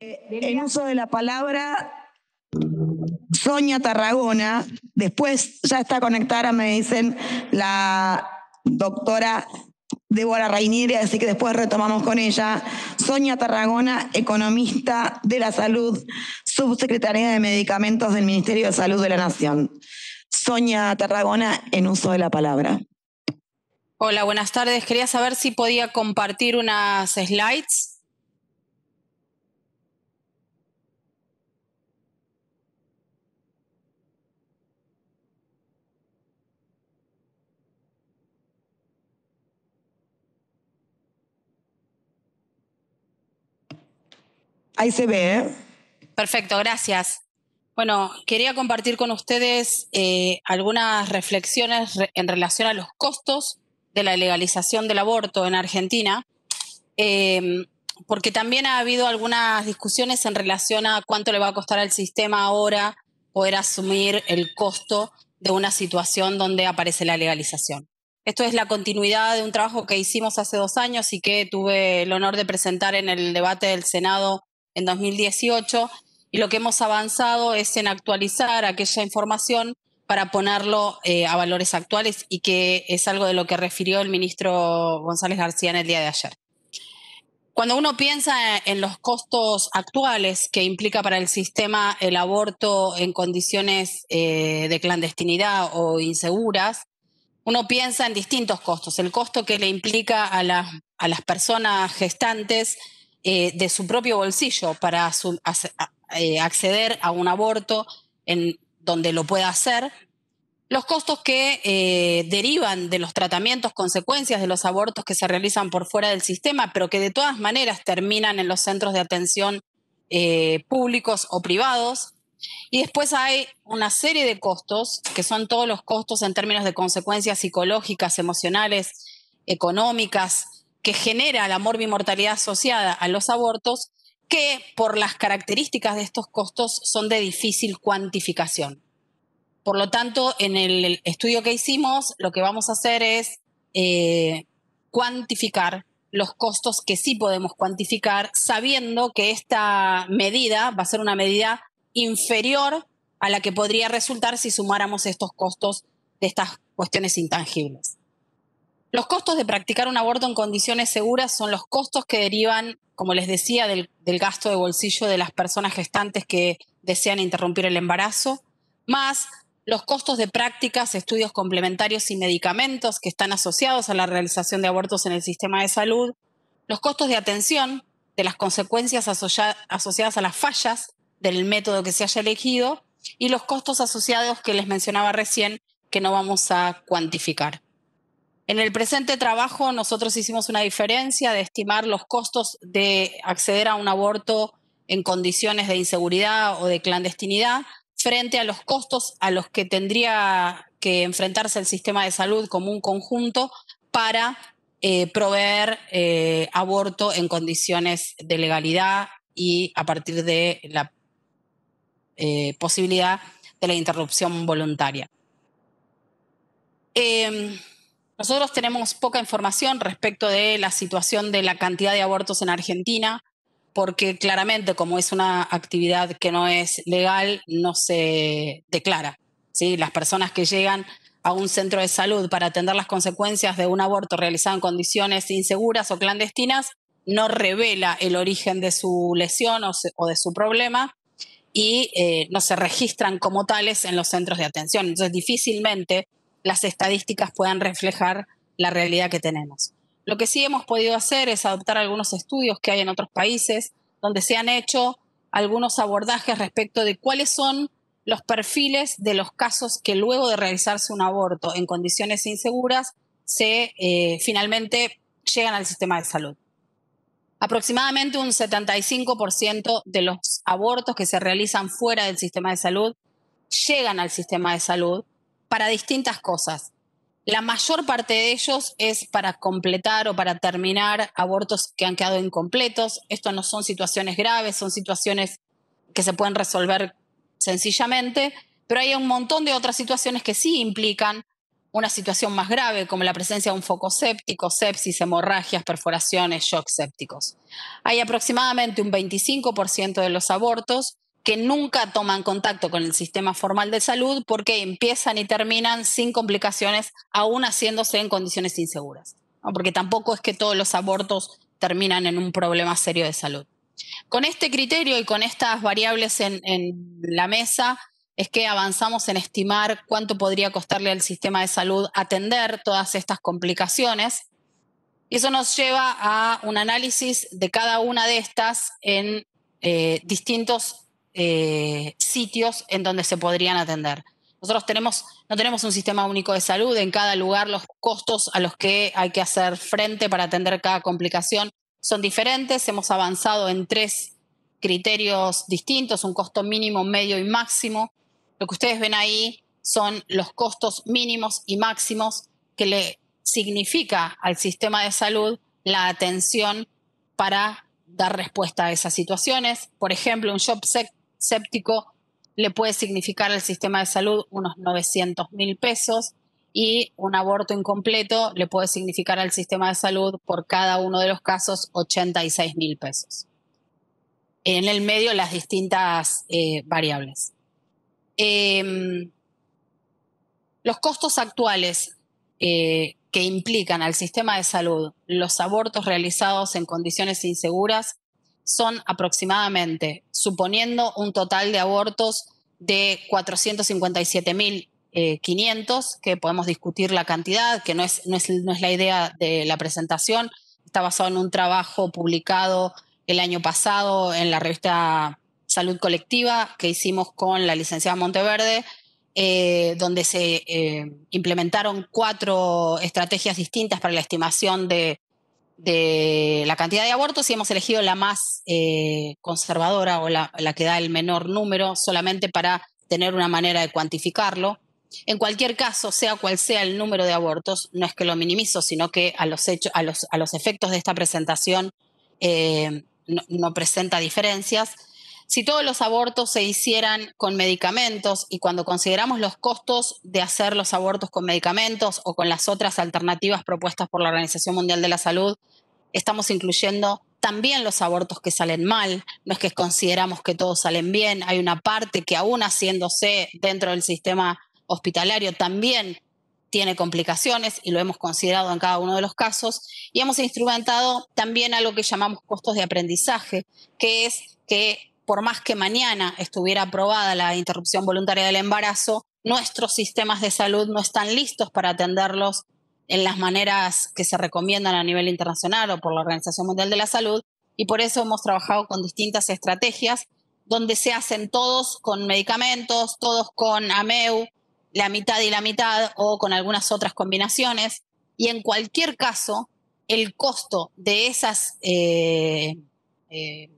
Eh, en uso de la palabra, Sonia Tarragona. Después ya está conectada, me dicen, la doctora Débora Rainieri, así que después retomamos con ella. Sonia Tarragona, economista de la salud, subsecretaria de Medicamentos del Ministerio de Salud de la Nación. Sonia Tarragona, en uso de la palabra. Hola, buenas tardes. Quería saber si podía compartir unas slides. Ahí se ve. ¿eh? Perfecto, gracias. Bueno, quería compartir con ustedes eh, algunas reflexiones en relación a los costos de la legalización del aborto en Argentina, em, porque también ha habido algunas discusiones en relación a cuánto le va a costar al sistema ahora poder asumir el costo de una situación donde aparece la legalización. Esto es la continuidad de un trabajo que hicimos hace dos años y que tuve el honor de presentar en el debate del Senado en 2018 y lo que hemos avanzado es en actualizar aquella información para ponerlo eh, a valores actuales y que es algo de lo que refirió el ministro González García en el día de ayer. Cuando uno piensa en los costos actuales que implica para el sistema el aborto en condiciones eh, de clandestinidad o inseguras, uno piensa en distintos costos. El costo que le implica a, a las personas gestantes, eh, de su propio bolsillo para eh, acceder a un aborto en donde lo pueda hacer, los costos que eh, derivan de los tratamientos, consecuencias de los abortos que se realizan por fuera del sistema, pero que de todas maneras terminan en los centros de atención públicos o privados. Y después hay una serie de costos, que son todos los costos en términos de consecuencias psicológicas, emocionales, económicas, que genera la morbimortalidad asociada a los abortos, que por las características de estos costos son de difícil cuantificación. Por lo tanto, en el estudio que hicimos, lo que vamos a hacer es eh, cuantificar los costos que sí podemos cuantificar, sabiendo que esta medida va a ser una medida inferior a la que podría resultar si sumáramos estos costos de estas cuestiones intangibles. Los costos de practicar un aborto en condiciones seguras son los costos que derivan, como les decía, del, gasto de bolsillo de las personas gestantes que desean interrumpir el embarazo, más los costos de prácticas, estudios complementarios y medicamentos que están asociados a la realización de abortos en el sistema de salud, los costos de atención de las consecuencias asociadas a las fallas del método que se haya elegido y los costos asociados que les mencionaba recién que no vamos a cuantificar. En el presente trabajo nosotros hicimos una diferencia de estimar los costos de acceder a un aborto en condiciones de inseguridad o de clandestinidad frente a los costos a los que tendría que enfrentarse el sistema de salud como un conjunto para eh, proveer eh, aborto en condiciones de legalidad y a partir de la eh, posibilidad de la interrupción voluntaria. Em, nosotros tenemos poca información respecto de la situación de la cantidad de abortos en Argentina, porque claramente como es una actividad que no es legal, no se declara. ¿sí? Las personas que llegan a un centro de salud para atender las consecuencias de un aborto realizado en condiciones inseguras o clandestinas no revela el origen de su lesión o, de su problema y eh, no se registran como tales en los centros de atención. Entonces, difícilmente las estadísticas puedan reflejar la realidad que tenemos. Lo que sí hemos podido hacer es adoptar algunos estudios que hay en otros países donde se han hecho algunos abordajes respecto de cuáles son los perfiles de los casos que luego de realizarse un aborto en condiciones inseguras se eh, finalmente llegan al sistema de salud. Aproximadamente un 75% de los abortos que se realizan fuera del sistema de salud llegan al sistema de salud para distintas cosas. La mayor parte de ellos es para completar o para terminar abortos que han quedado incompletos. Esto no son situaciones graves, son situaciones que se pueden resolver sencillamente, pero hay un montón de otras situaciones que sí implican una situación más grave, como la presencia de un foco séptico, sepsis, hemorragias, perforaciones, shocks sépticos. Hay aproximadamente un 25% de los abortos que nunca toman contacto con el sistema formal de salud porque empiezan y terminan sin complicaciones, aún haciéndose en condiciones inseguras. Porque tampoco es que todos los abortos terminan en un problema serio de salud. Con este criterio y con estas variables en, la mesa, es que avanzamos en estimar cuánto podría costarle al sistema de salud atender todas estas complicaciones. Y eso nos lleva a un análisis de cada una de estas en eh, distintos eh, sitios en donde se podrían atender. Nosotros no tenemos un sistema único de salud, en cada lugar los costos a los que hay que hacer frente para atender cada complicación son diferentes, hemos avanzado en tres criterios distintos, un costo mínimo, medio y máximo. Lo que ustedes ven ahí son los costos mínimos y máximos que le significa al sistema de salud la atención para dar respuesta a esas situaciones. Por ejemplo, un job sector séptico le puede significar al sistema de salud unos 900 mil pesos y un aborto incompleto le puede significar al sistema de salud por cada uno de los casos 86 mil pesos. En el medio las distintas eh, variables. Em, los costos actuales eh, que implican al sistema de salud los abortos realizados en condiciones inseguras son aproximadamente, suponiendo un total de abortos de 457.500, eh, que podemos discutir la cantidad, que no es, no es, la idea de la presentación, está basado en un trabajo publicado el año pasado en la revista Salud Colectiva que hicimos con la licenciada Monteverde, eh, donde se eh, implementaron cuatro estrategias distintas para la estimación de de la cantidad de abortos y hemos elegido la más eh, conservadora o la, que da el menor número solamente para tener una manera de cuantificarlo. En cualquier caso, sea cual sea el número de abortos, no es que lo minimizo, sino que a los, efectos de esta presentación eh, no, presenta diferencias. Si todos los abortos se hicieran con medicamentos y cuando consideramos los costos de hacer los abortos con medicamentos o con las otras alternativas propuestas por la Organización Mundial de la Salud, estamos incluyendo también los abortos que salen mal, no es que consideramos que todos salen bien, hay una parte que aún haciéndose dentro del sistema hospitalario también tiene complicaciones y lo hemos considerado en cada uno de los casos. Y hemos instrumentado también algo que llamamos costos de aprendizaje, que es que por más que mañana estuviera aprobada la interrupción voluntaria del embarazo, nuestros sistemas de salud no están listos para atenderlos en las maneras que se recomiendan a nivel internacional o por la Organización Mundial de la Salud, y por eso hemos trabajado con distintas estrategias donde se hacen todos con medicamentos, todos con AMEU, la mitad y la mitad o con algunas otras combinaciones. Y en cualquier caso, el costo de esas eh, eh,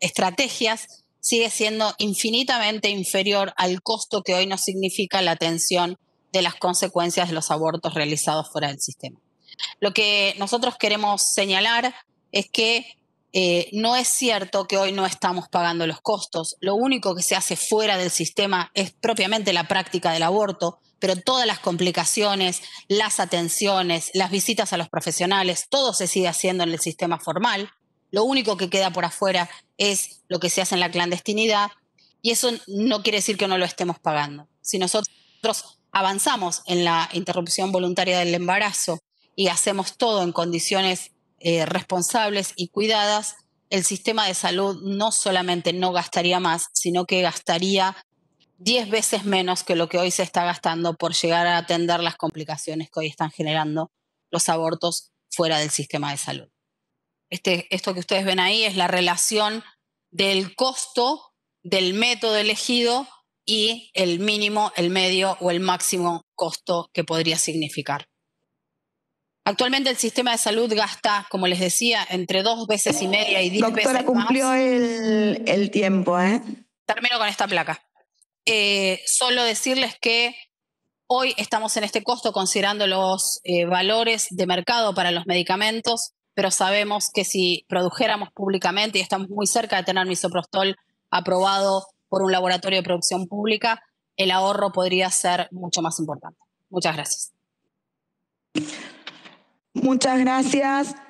estrategias sigue siendo infinitamente inferior al costo que hoy nos significa la atención de las consecuencias de los abortos realizados fuera del sistema. Lo que nosotros queremos señalar es que eh, no es cierto que hoy no estamos pagando los costos. Lo único que se hace fuera del sistema es propiamente la práctica del aborto, pero todas las complicaciones, las atenciones, las visitas a los profesionales, todo se sigue haciendo en el sistema formal. Lo único que queda por afuera es lo que se hace en la clandestinidad y eso no quiere decir que no lo estemos pagando. Si nosotros avanzamos en la interrupción voluntaria del embarazo y hacemos todo en condiciones eh, responsables y cuidadas, el sistema de salud no solamente no gastaría más, sino que gastaría 10 veces menos que lo que hoy se está gastando por llegar a atender las complicaciones que hoy están generando los abortos fuera del sistema de salud. Este, esto que ustedes ven ahí es la relación del costo del método elegido y el mínimo, el medio o el máximo costo que podría significar. Actualmente el sistema de salud gasta, como les decía, entre dos veces y media y diez veces cumplió El, el tiempo, ¿eh? Termino con esta placa. Eh, solo decirles que hoy estamos en este costo considerando los eh, valores de mercado para los medicamentos pero sabemos que si produjéramos públicamente, y estamos muy cerca de tener misoprostol aprobado por un laboratorio de producción pública, el ahorro podría ser mucho más importante. Muchas gracias. Muchas gracias.